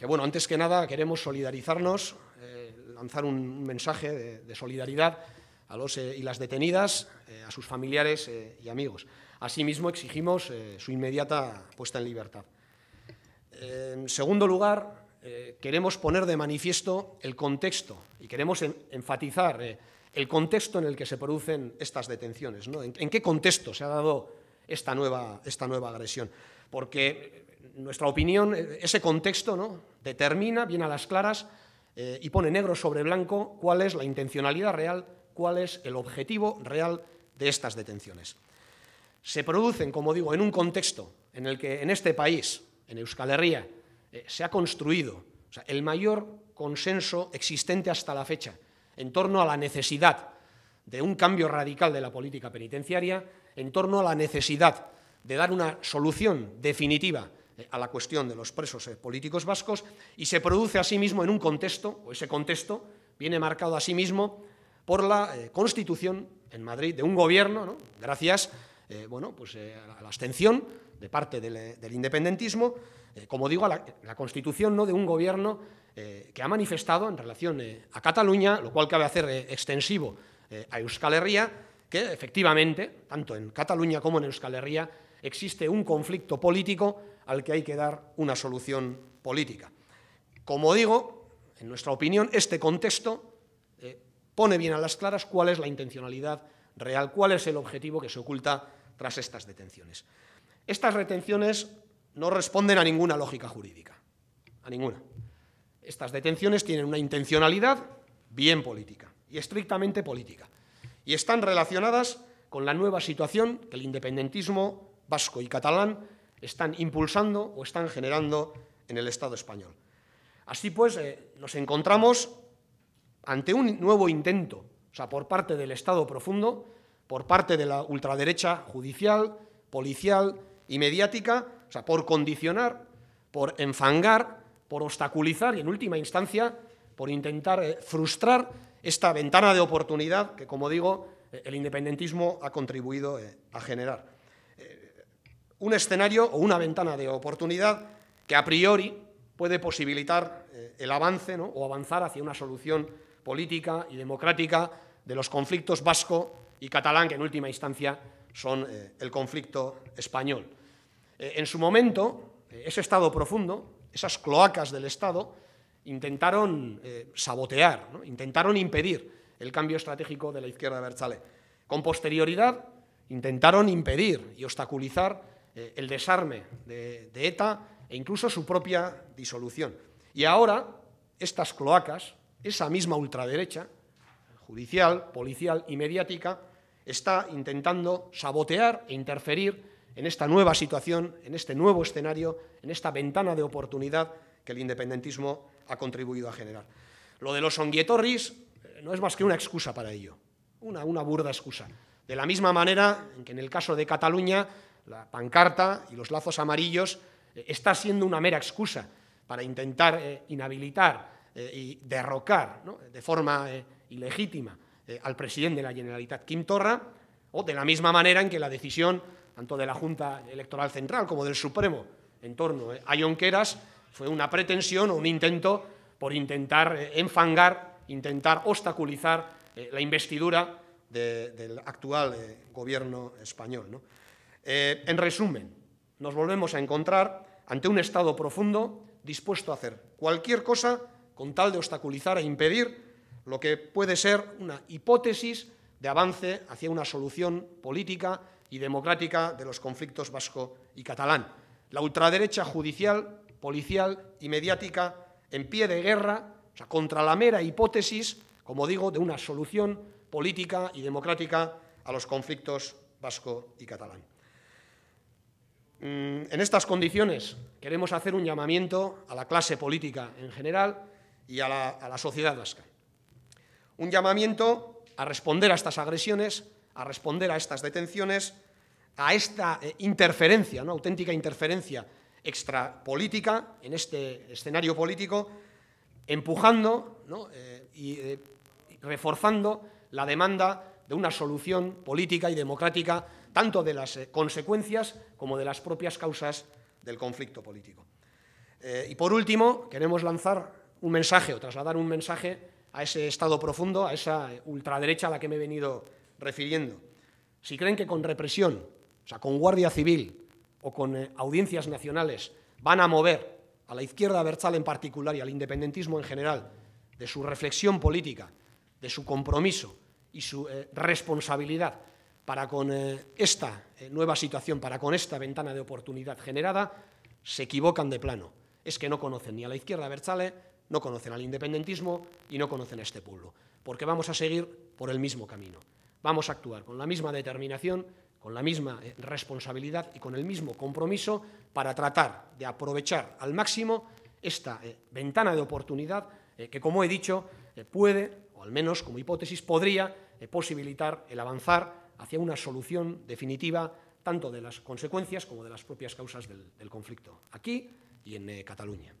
que bueno, antes que nada queremos solidarizarnos, eh, lanzar un mensaje de, solidaridad a los eh, y las detenidas, eh, a sus familiares y amigos. Asimismo, exigimos su inmediata puesta en libertad. en segundo lugar, queremos poner de manifiesto el contexto y queremos enfatizar el contexto en el que se producen estas detenciones, ¿En, qué contexto se ha dado esta nueva, esta nueva agresión? Porque nuestra opinión, ese contexto ¿no? determina bien a las claras eh, y pone negro sobre blanco cuál es la intencionalidad real, cuál es el objetivo real de estas detenciones. Se producen, como digo, en un contexto en el que en este país, en Euskal Herria, eh, se ha construido el mayor consenso existente hasta la fecha en torno a la necesidad de un cambio radical de la política penitenciaria, en torno a la necesidad de dar una solución definitiva eh, a la cuestión de los presos eh, políticos vascos y se produce asimismo sí en un contexto, o ese contexto viene marcado asimismo sí por la eh, constitución en Madrid de un gobierno, gracias bueno, pues, a la abstención de parte del, independentismo, como digo, a la, constitución ¿no? de un gobierno que ha manifestado en relación a Cataluña, lo cual cabe hacer extensivo a Euskal Herria, que efectivamente, tanto en Cataluña como en Euskal Herria, existe un conflicto político al que hay que dar una solución política. Como digo, en nuestra opinión, este contexto eh, pone bien a las claras cuál es la intencionalidad real, cuál es el objetivo que se oculta tras estas detenciones. Estas retenciones no responden a ninguna lógica jurídica, a ninguna. Estas detenciones tienen una intencionalidad bien política y estrictamente política, y están relacionadas con la nueva situación que el independentismo vasco y catalán están impulsando o están generando en el Estado español. Así pues, eh, nos encontramos ante un nuevo intento, o sea, por parte del Estado profundo, por parte de la ultraderecha judicial, policial y mediática, o sea, por condicionar, por enfangar, por obstaculizar y, en última instancia, por intentar eh, frustrar esta ventana de oportunidad que, como digo, eh, el independentismo ha contribuido a generar un escenario o una ventana de oportunidad que a priori puede posibilitar eh, el avance o avanzar hacia una solución política y democrática de los conflictos vasco y catalán, que en última instancia son eh, el conflicto español. Eh, en su momento, ese Estado profundo, esas cloacas del Estado, intentaron sabotear, intentaron impedir el cambio estratégico de la izquierda de berchale. Con posterioridad, intentaron impedir y obstaculizar eh, el desarme de, ETA e incluso su propia disolución. Y ahora, estas cloacas, esa misma ultraderecha, judicial, policial y mediática, está intentando sabotear e interferir en esta nueva situación, en este nuevo escenario, en esta ventana de oportunidad que el independentismo ha contribuido a generar. Lo de los onguietorris eh, no es más que una excusa para ello, una, burda excusa. De la misma manera que en el caso de Cataluña la pancarta y los lazos amarillos eh, está siendo una mera excusa para intentar eh, inhabilitar eh, y derrocar de forma ilegítima al presidente de la Generalitat, Quim Torra, o de la misma manera en que la decisión tanto de la Junta Electoral Central como del Supremo en torno a Ionqueras fue una pretensión o un intento por intentar enfangar, intentar obstaculizar la investidura del actual gobierno español. Eh, en resumen, nos volvemos a encontrar ante un Estado profundo dispuesto a hacer cualquier cosa con tal de obstaculizar e impedir lo que puede ser una hipótesis de avance hacia una solución política y democrática de los conflictos vasco y catalán. La ultraderecha judicial, policial y mediática en pie de guerra, o sea, contra la mera hipótesis, como digo, de una solución política y democrática a los conflictos vasco y catalán. Mm, en estas condiciones queremos hacer un llamamiento a la clase política en general y a la, sociedad vasca. Un llamamiento a responder a estas agresiones, a responder a estas detenciones, a esta eh, interferencia, auténtica interferencia extrapolítica en este escenario político, empujando eh, y eh, reforzando la demanda de una solución política y democrática tanto de las eh, consecuencias como de las propias causas del conflicto político. Eh, y por último, queremos lanzar un mensaje o trasladar un mensaje a ese Estado profundo, a esa eh, ultraderecha a la que me he venido refiriendo. Si creen que con represión, o sea, con Guardia Civil o con audiencias nacionales van a mover a la izquierda berzal en particular y al independentismo en general de su reflexión política, de su compromiso y su responsabilidad para con eh, esta eh, nueva situación, para con esta ventana de oportunidad generada, se equivocan de plano. Es que no conocen ni a la izquierda Berchale, no conocen al independentismo y no conocen a este pueblo, porque vamos a seguir por el mismo camino. Vamos a actuar con la misma determinación, con la misma eh, responsabilidad y con el mismo compromiso para tratar de aprovechar al máximo esta ventana de oportunidad que, como he dicho, puede, o al menos como hipótesis, podría posibilitar el avanzar hacia una solución definitiva tanto de las consecuencias como de las propias causas del, conflicto, aquí y en eh, Cataluña.